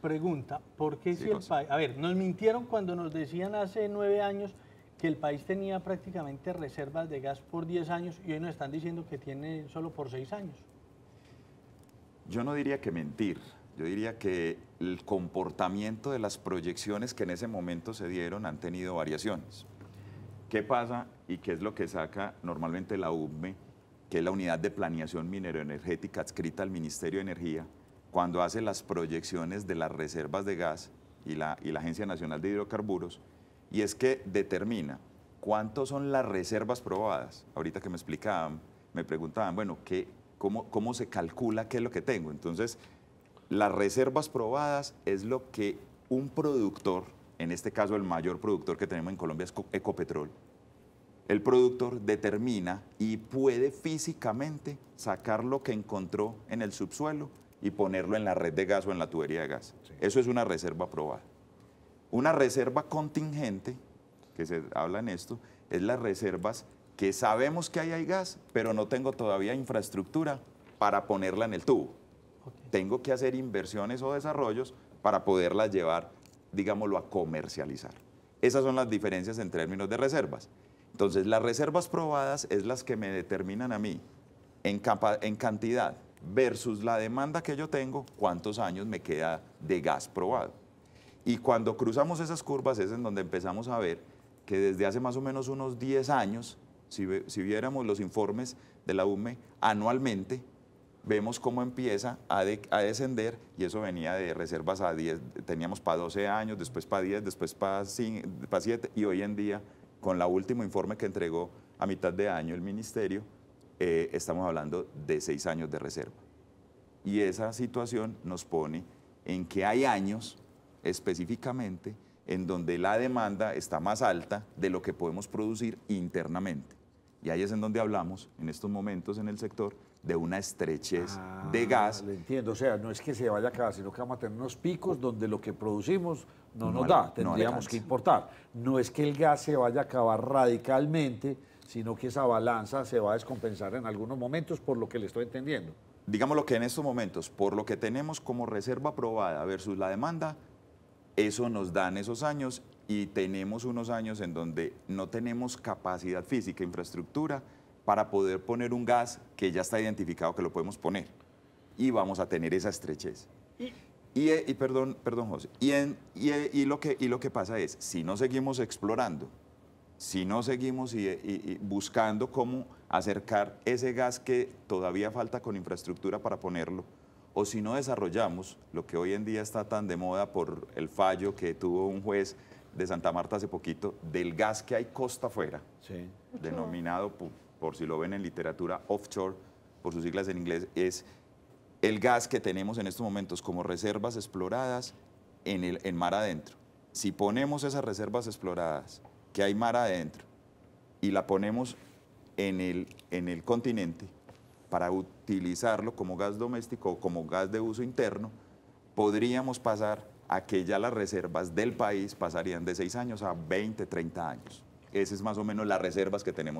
Pregunta, ¿por qué si el país... A ver, nos mintieron cuando nos decían hace nueve años que el país tenía prácticamente reservas de gas por 10 años y hoy nos están diciendo que tiene solo por seis años. Yo no diría que mentir, yo diría que el comportamiento de las proyecciones que en ese momento se dieron han tenido variaciones. ¿Qué pasa y qué es lo que saca normalmente la UME, que es la unidad de planeación mineroenergética adscrita al Ministerio de Energía? cuando hace las proyecciones de las reservas de gas y la, Agencia Nacional de Hidrocarburos, y es que determina cuántas son las reservas probadas. Ahorita que me explicaban, me preguntaban, bueno, ¿qué, cómo, ¿cómo se calcula qué es lo que tengo? Entonces, las reservas probadas es lo que un productor, en este caso el mayor productor que tenemos en Colombia es Ecopetrol, el productor determina y puede físicamente sacar lo que encontró en el subsuelo y ponerlo en la red de gas o en la tubería de gas. Eso es una reserva probada. Una reserva contingente, que se habla en esto, es las reservas que sabemos que ahí hay gas, pero no tengo todavía infraestructura para ponerla en el tubo. Tengo que hacer inversiones o desarrollos para poderla llevar, digámoslo, a comercializar. Esas son las diferencias en términos de reservas. Entonces, las reservas probadas es las que me determinan a mí en cantidad, versus la demanda que yo tengo, cuántos años me queda de gas probado. Y cuando cruzamos esas curvas es en donde empezamos a ver que desde hace más o menos unos 10 años, si, si viéramos los informes de la UME anualmente, vemos cómo empieza a, a, descender y eso venía de reservas a 10, teníamos para 12 años, después para 10, después para, 7 y hoy en día, con el último informe que entregó a mitad de año el ministerio, eh, estamos hablando de seis años de reserva. Y esa situación nos pone en que hay años específicamente en donde la demanda está más alta de lo que podemos producir internamente. Y ahí es en donde hablamos, en estos momentos en el sector, de una estrechez ah, de gas. lo entiendo, o sea, no es que se vaya a acabar, sino que vamos a tener unos picos donde lo que producimos no, nos da, tendríamos que importar. No es que el gas se vaya a acabar radicalmente, sino que esa balanza se va a descompensar en algunos momentos, por lo que le estoy entendiendo. Digamos que en estos momentos, por lo que tenemos como reserva aprobada versus la demanda, eso nos dan esos años y tenemos unos años en donde no tenemos capacidad física, infraestructura, para poder poner un gas que ya está identificado que lo podemos poner. Y vamos a tener esa estrechez. Y, eh, perdón, perdón, José. Eh, lo que, y lo que pasa es, si no seguimos explorando, si no seguimos buscando cómo acercar ese gas que todavía falta con infraestructura para ponerlo, o si no desarrollamos lo que hoy en día está tan de moda por el fallo que tuvo un juez de Santa Marta hace poquito, del gas que hay costa afuera, denominado, por, si lo ven en literatura, offshore, por sus siglas en inglés, es el gas que tenemos en estos momentos como reservas exploradas en, el, mar adentro. Si ponemos esas reservas exploradas que hay mar adentro y la ponemos en el, en el continente para utilizarlo como gas doméstico o como gas de uso interno, podríamos pasar a que ya las reservas del país pasarían de 6 años a 20, 30 años. Esas es más o menos las reservas que tenemos.